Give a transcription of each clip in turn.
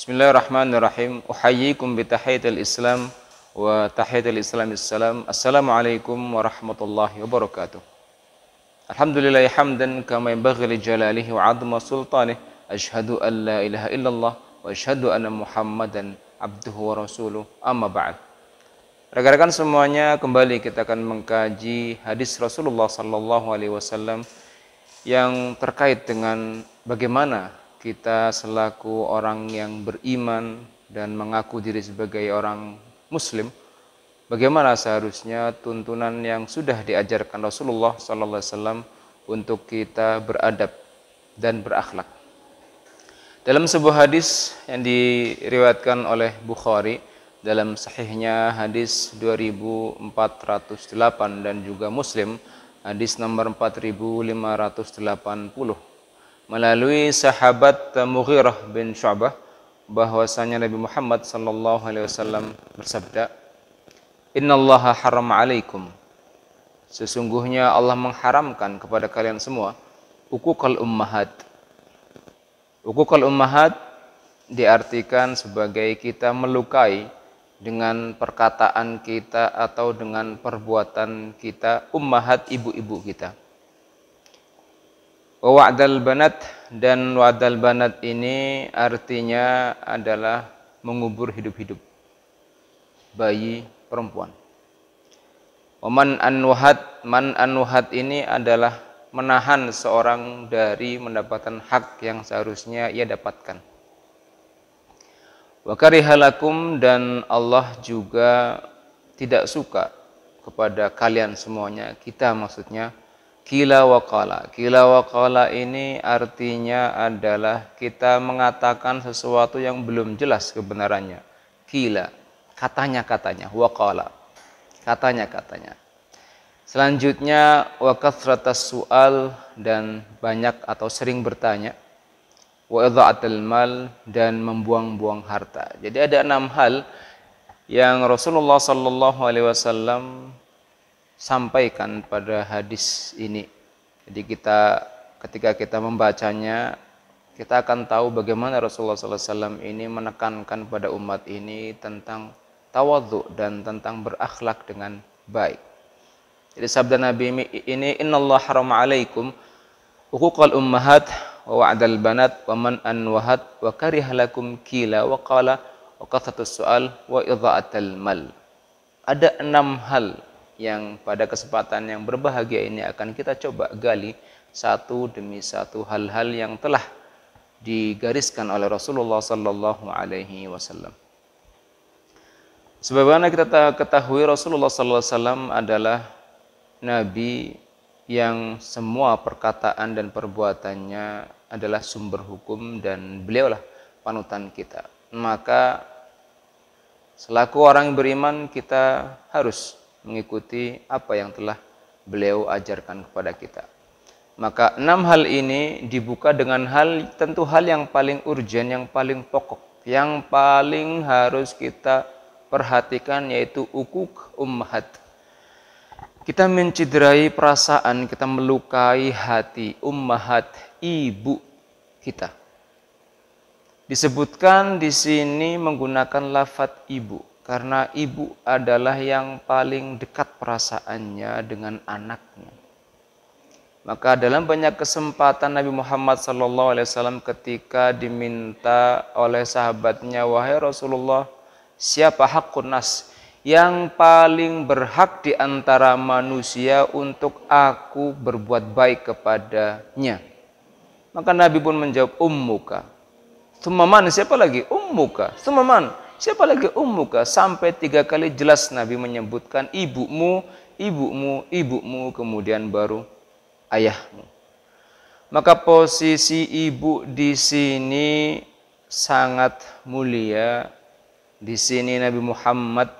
Bismillahirrahmanirrahim. Uhayyikum bi tahiyatil Islam wa tahiyatil Islam assalam. Assalamualaikum warahmatullahi wabarakatuh. Alhamdulillah hamdan kama yanbaghi li jalalihi wa 'azma sultanihi. Ashhadu an la ilaha illallah wa ashhadu anna Muhammadan abduhu wa rasuluh. Amma ba'd. Rekan-rekan semuanya, kembali kita akan mengkaji hadis Rasulullah sallallahu alaihi wasallam yang terkait dengan bagaimana kita selaku orang yang beriman dan mengaku diri sebagai orang muslim bagaimana seharusnya tuntunan yang sudah diajarkan Rasulullah sallallahu alaihi wasallam untuk kita beradab dan berakhlak. Dalam sebuah hadis yang diriwayatkan oleh Bukhari dalam sahihnya hadis 2408 dan juga Muslim hadis nomor 4580 melalui sahabat Mughirah bin Syu'bah bahwasanya Nabi Muhammad sallallahu alaihi wasallam bersabda Innallaha haram alaikum Sesungguhnya Allah mengharamkan kepada kalian semua hukukal ummahat Hukukal ummahat diartikan sebagai kita melukai dengan perkataan kita atau dengan perbuatan kita ummahat ibu-ibu kita Wa'dal banat dan wa'dal banat ini artinya adalah mengubur hidup-hidup bayi perempuan. Man anwahat, man anwahat ini adalah menahan seorang dari mendapatkan hak yang seharusnya ia dapatkan. Wa karihalakum dan Allah juga tidak suka kepada kalian semuanya, kita maksudnya Kila wakala. Kila wakala ini artinya adalah kita mengatakan sesuatu yang belum jelas kebenarannya. Kila. Katanya-katanya. Wakala. Katanya-katanya. Selanjutnya, Wakaf rata su'al dan banyak atau sering bertanya. Wa mal dan membuang-buang harta. Jadi ada enam hal yang Rasulullah Shallallahu Alaihi Wasallam sampaikan pada hadis ini. Jadi kita ketika kita membacanya kita akan tahu bagaimana Rasulullah SAW ini menekankan pada umat ini tentang tawadhu dan tentang berakhlak dengan baik. Jadi sabda Nabi ini Allah haram alaikum uquqal ummahat wa wa'dal banat wa man anwahat wa karihalakum kila wa qala wa qathatus su'al wa idha'atal mal. Ada enam hal yang pada kesempatan yang berbahagia ini akan kita coba gali satu demi satu hal-hal yang telah digariskan oleh Rasulullah sallallahu alaihi wasallam. Sebagaimana kita ketahui Rasulullah sallallahu alaihi wasallam adalah nabi yang semua perkataan dan perbuatannya adalah sumber hukum dan beliaulah panutan kita. Maka selaku orang beriman kita harus mengikuti apa yang telah beliau ajarkan kepada kita. Maka enam hal ini dibuka dengan hal tentu hal yang paling urgen, yang paling pokok, yang paling harus kita perhatikan yaitu ukuk ummahat. Kita menciderai perasaan, kita melukai hati ummahat ibu kita. Disebutkan di sini menggunakan lafat ibu karena ibu adalah yang paling dekat perasaannya dengan anaknya. Maka dalam banyak kesempatan Nabi Muhammad SAW ketika diminta oleh sahabatnya, Wahai Rasulullah, siapa hakun nas? Yang paling berhak di antara manusia untuk aku berbuat baik kepadanya. Maka Nabi pun menjawab, Ummuka. man siapa lagi? Ummuka. man Siapa lagi ummuka? Sampai tiga kali jelas Nabi menyebutkan ibumu, ibumu, ibumu, kemudian baru ayahmu. Maka posisi ibu di sini sangat mulia. Di sini Nabi Muhammad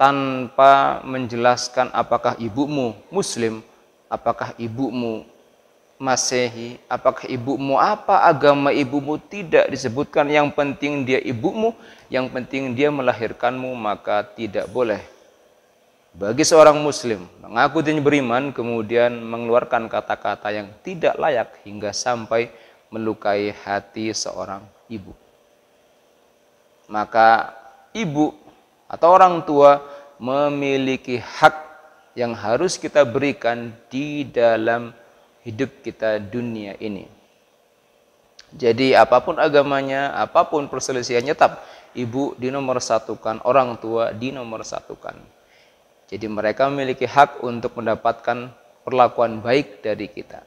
tanpa menjelaskan apakah ibumu muslim, apakah ibumu Masehi. Apakah ibumu apa? Agama ibumu tidak disebutkan. Yang penting dia ibumu, yang penting dia melahirkanmu, maka tidak boleh. Bagi seorang muslim, mengaku dan beriman, kemudian mengeluarkan kata-kata yang tidak layak hingga sampai melukai hati seorang ibu. Maka ibu atau orang tua memiliki hak yang harus kita berikan di dalam hidup kita dunia ini. Jadi apapun agamanya, apapun perselisihannya, tetap ibu di nomor satukan, orang tua di nomor satukan. Jadi mereka memiliki hak untuk mendapatkan perlakuan baik dari kita.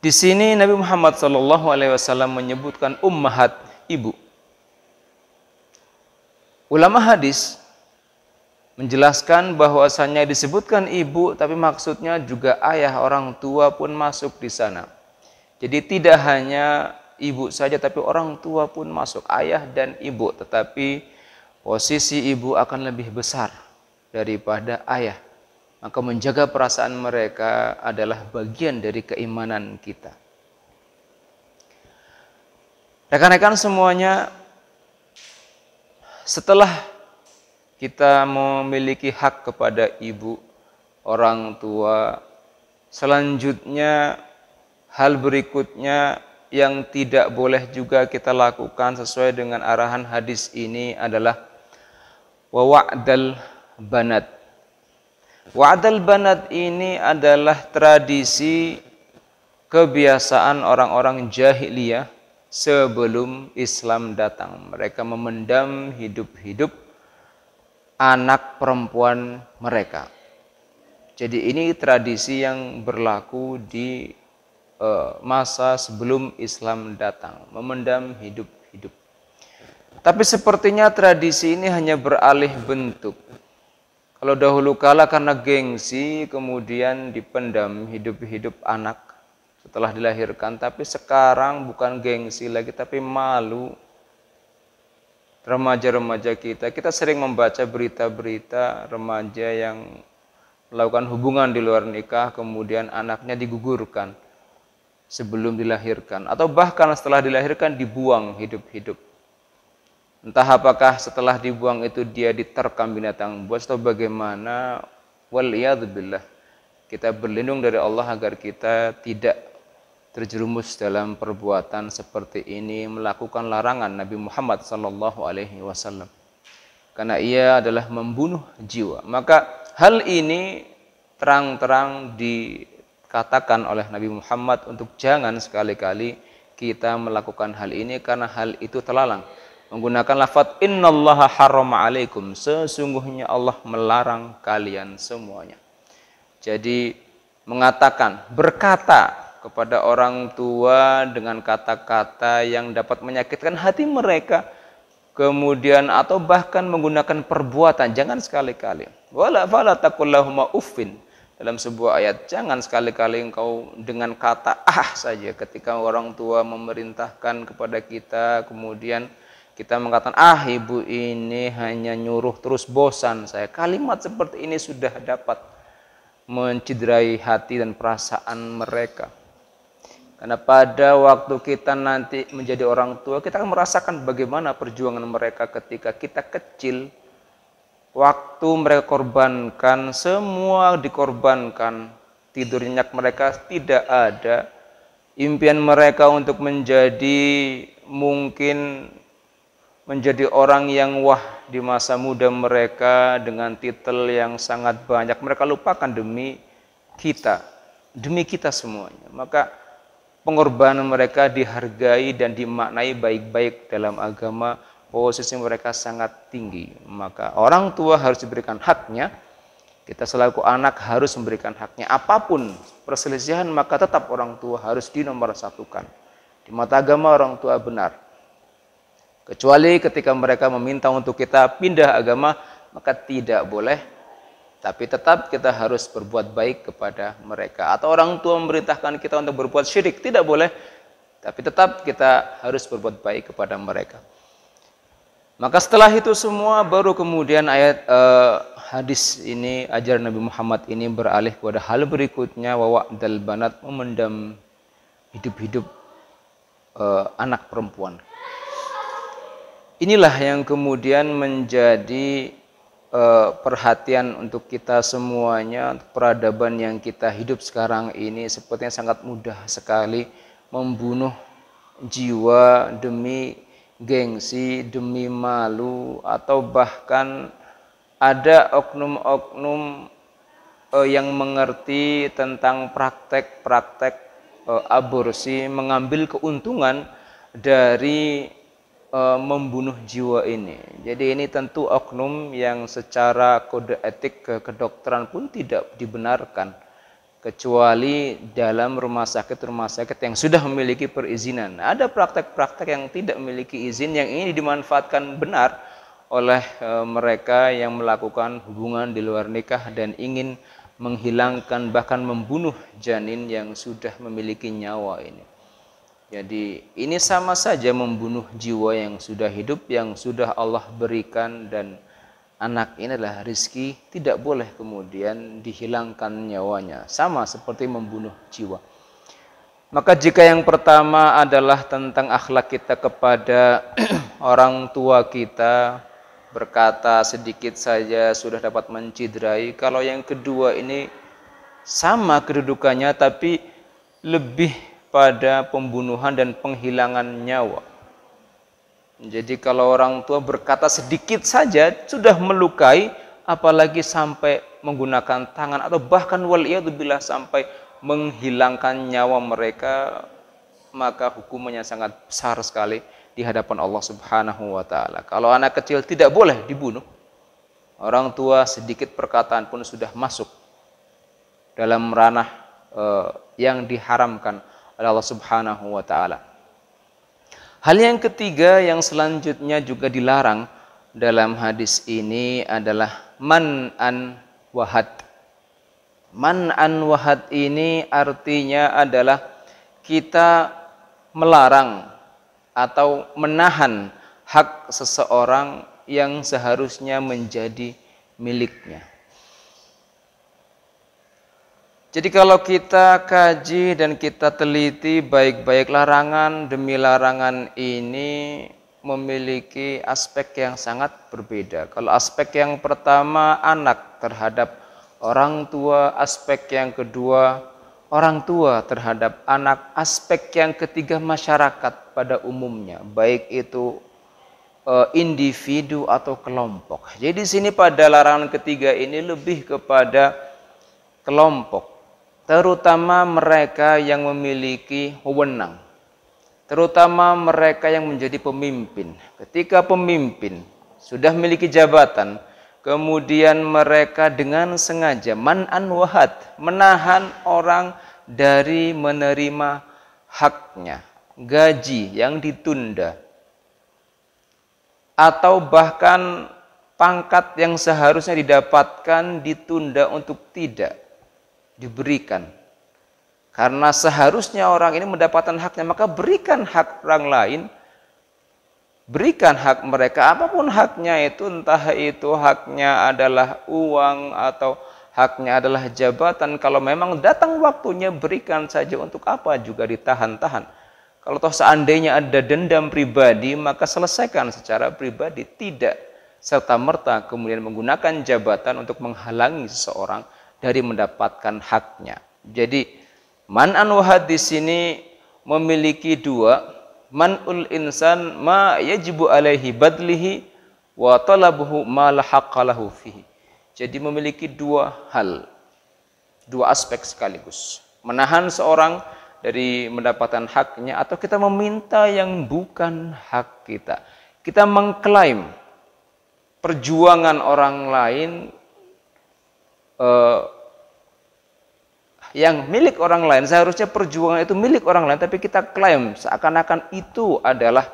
Di sini Nabi Muhammad SAW menyebutkan ummahat ibu. Ulama hadis menjelaskan bahwasannya disebutkan ibu tapi maksudnya juga ayah orang tua pun masuk di sana. Jadi tidak hanya ibu saja tapi orang tua pun masuk ayah dan ibu tetapi posisi ibu akan lebih besar daripada ayah maka menjaga perasaan mereka adalah bagian dari keimanan kita rekan-rekan semuanya setelah kita memiliki hak kepada ibu, orang tua. Selanjutnya, hal berikutnya yang tidak boleh juga kita lakukan sesuai dengan arahan hadis ini adalah wa'dal banat. Wa'dal banat ini adalah tradisi kebiasaan orang-orang jahiliyah sebelum Islam datang. Mereka memendam hidup-hidup anak perempuan mereka. Jadi ini tradisi yang berlaku di uh, masa sebelum Islam datang, memendam hidup-hidup. Tapi sepertinya tradisi ini hanya beralih bentuk. Kalau dahulu kala karena gengsi kemudian dipendam hidup-hidup anak setelah dilahirkan, tapi sekarang bukan gengsi lagi tapi malu remaja-remaja kita. Kita sering membaca berita-berita remaja yang melakukan hubungan di luar nikah, kemudian anaknya digugurkan sebelum dilahirkan, atau bahkan setelah dilahirkan dibuang hidup-hidup. Entah apakah setelah dibuang itu dia diterkam binatang buas atau bagaimana, waliyadzubillah. Kita berlindung dari Allah agar kita tidak terjerumus dalam perbuatan seperti ini melakukan larangan Nabi Muhammad sallallahu alaihi wasallam karena ia adalah membunuh jiwa maka hal ini terang-terang dikatakan oleh Nabi Muhammad untuk jangan sekali-kali kita melakukan hal ini karena hal itu terlalang menggunakan lafaz innallaha harrama alaikum sesungguhnya Allah melarang kalian semuanya jadi mengatakan berkata kepada orang tua dengan kata-kata yang dapat menyakitkan hati mereka kemudian atau bahkan menggunakan perbuatan jangan sekali-kali wala fala takullahuma uffin dalam sebuah ayat jangan sekali-kali engkau dengan kata ah saja ketika orang tua memerintahkan kepada kita kemudian kita mengatakan ah ibu ini hanya nyuruh terus bosan saya kalimat seperti ini sudah dapat menciderai hati dan perasaan mereka karena pada waktu kita nanti menjadi orang tua, kita akan merasakan bagaimana perjuangan mereka ketika kita kecil. Waktu mereka korbankan, semua dikorbankan. Tidur nyenyak mereka tidak ada. Impian mereka untuk menjadi mungkin menjadi orang yang wah di masa muda mereka dengan titel yang sangat banyak mereka lupakan demi kita demi kita semuanya maka pengorbanan mereka dihargai dan dimaknai baik-baik dalam agama, posisi mereka sangat tinggi. Maka orang tua harus diberikan haknya, kita selaku anak harus memberikan haknya. Apapun perselisihan maka tetap orang tua harus dinomor satukan Di mata agama orang tua benar. Kecuali ketika mereka meminta untuk kita pindah agama, maka tidak boleh tapi tetap kita harus berbuat baik kepada mereka. Atau orang tua memerintahkan kita untuk berbuat syirik, tidak boleh. Tapi tetap kita harus berbuat baik kepada mereka. Maka setelah itu semua baru kemudian ayat uh, hadis ini ajar Nabi Muhammad ini beralih kepada hal berikutnya wa wa'dal banat memendam hidup-hidup uh, anak perempuan. Inilah yang kemudian menjadi Eh, perhatian untuk kita semuanya peradaban yang kita hidup sekarang ini sepertinya sangat mudah sekali membunuh jiwa demi gengsi demi malu atau bahkan ada oknum-oknum eh, yang mengerti tentang praktek-praktek eh, aborsi mengambil keuntungan dari Eh, membunuh jiwa ini. Jadi ini tentu oknum yang secara kode etik kedokteran pun tidak dibenarkan kecuali dalam rumah sakit-rumah sakit yang sudah memiliki perizinan. Ada praktek-praktek yang tidak memiliki izin yang ini dimanfaatkan benar oleh eh, mereka yang melakukan hubungan di luar nikah dan ingin menghilangkan bahkan membunuh janin yang sudah memiliki nyawa ini. Jadi ini sama saja membunuh jiwa yang sudah hidup, yang sudah Allah berikan dan anak ini adalah rizki, tidak boleh kemudian dihilangkan nyawanya. Sama seperti membunuh jiwa. Maka jika yang pertama adalah tentang akhlak kita kepada orang tua kita, berkata sedikit saja sudah dapat mencidrai. Kalau yang kedua ini sama kedudukannya tapi lebih pada pembunuhan dan penghilangan nyawa. Jadi kalau orang tua berkata sedikit saja sudah melukai apalagi sampai menggunakan tangan atau bahkan bila sampai menghilangkan nyawa mereka maka hukumannya sangat besar sekali di hadapan Allah Subhanahu wa taala. Kalau anak kecil tidak boleh dibunuh. Orang tua sedikit perkataan pun sudah masuk dalam ranah eh, yang diharamkan oleh Allah Subhanahu wa taala. Hal yang ketiga yang selanjutnya juga dilarang dalam hadis ini adalah man man'an wahad. an wahad ini artinya adalah kita melarang atau menahan hak seseorang yang seharusnya menjadi miliknya. Jadi kalau kita kaji dan kita teliti baik-baik larangan demi larangan ini memiliki aspek yang sangat berbeda. Kalau aspek yang pertama anak terhadap orang tua, aspek yang kedua orang tua terhadap anak, aspek yang ketiga masyarakat pada umumnya, baik itu eh, individu atau kelompok. Jadi di sini pada larangan ketiga ini lebih kepada kelompok terutama mereka yang memiliki wewenang, terutama mereka yang menjadi pemimpin. Ketika pemimpin sudah memiliki jabatan, kemudian mereka dengan sengaja manan wahat, menahan orang dari menerima haknya, gaji yang ditunda, atau bahkan pangkat yang seharusnya didapatkan ditunda untuk tidak diberikan. Karena seharusnya orang ini mendapatkan haknya, maka berikan hak orang lain, berikan hak mereka, apapun haknya itu, entah itu haknya adalah uang atau haknya adalah jabatan. Kalau memang datang waktunya, berikan saja untuk apa juga ditahan-tahan. Kalau toh seandainya ada dendam pribadi, maka selesaikan secara pribadi, tidak serta merta kemudian menggunakan jabatan untuk menghalangi seseorang dari mendapatkan haknya. Jadi man wahad anu di sini memiliki dua man ul insan ma yajibu alaihi badlihi wa talabuhu ma la haqqalahu fihi. Jadi memiliki dua hal, dua aspek sekaligus. Menahan seorang dari mendapatkan haknya atau kita meminta yang bukan hak kita. Kita mengklaim perjuangan orang lain uh, yang milik orang lain seharusnya perjuangan itu milik orang lain tapi kita klaim seakan-akan itu adalah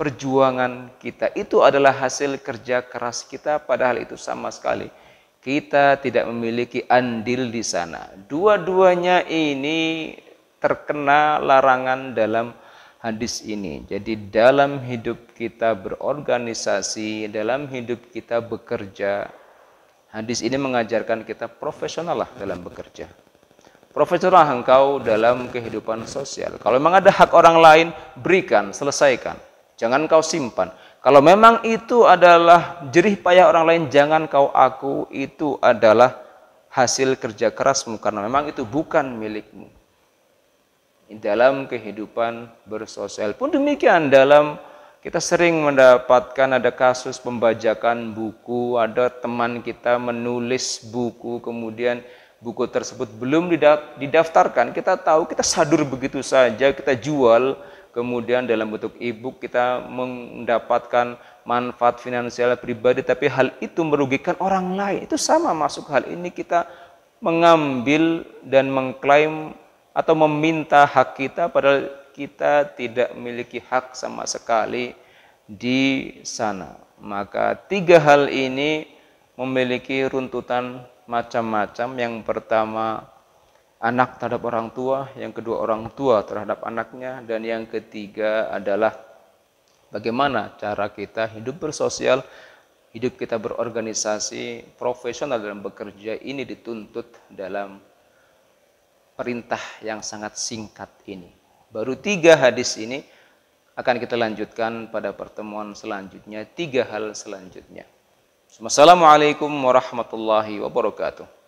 perjuangan kita itu adalah hasil kerja keras kita padahal itu sama sekali kita tidak memiliki andil di sana dua-duanya ini terkena larangan dalam hadis ini jadi dalam hidup kita berorganisasi dalam hidup kita bekerja Hadis ini mengajarkan kita profesional lah dalam bekerja. Profesional engkau dalam kehidupan sosial. Kalau memang ada hak orang lain, berikan, selesaikan. Jangan kau simpan. Kalau memang itu adalah jerih payah orang lain, jangan kau aku itu adalah hasil kerja kerasmu karena memang itu bukan milikmu. Dalam kehidupan bersosial pun demikian dalam kita sering mendapatkan ada kasus pembajakan buku, ada teman kita menulis buku, kemudian buku tersebut belum didaftarkan. Kita tahu kita sadur begitu saja, kita jual, kemudian dalam bentuk e-book kita mendapatkan manfaat finansial pribadi, tapi hal itu merugikan orang lain. Itu sama masuk hal ini kita mengambil dan mengklaim atau meminta hak kita padahal kita tidak memiliki hak sama sekali di sana. Maka tiga hal ini memiliki runtutan macam-macam. Yang pertama anak terhadap orang tua, yang kedua orang tua terhadap anaknya, dan yang ketiga adalah bagaimana cara kita hidup bersosial, hidup kita berorganisasi, profesional dalam bekerja ini dituntut dalam perintah yang sangat singkat ini. Baru tiga hadis ini akan kita lanjutkan pada pertemuan selanjutnya, tiga hal selanjutnya. Wassalamualaikum warahmatullahi wabarakatuh.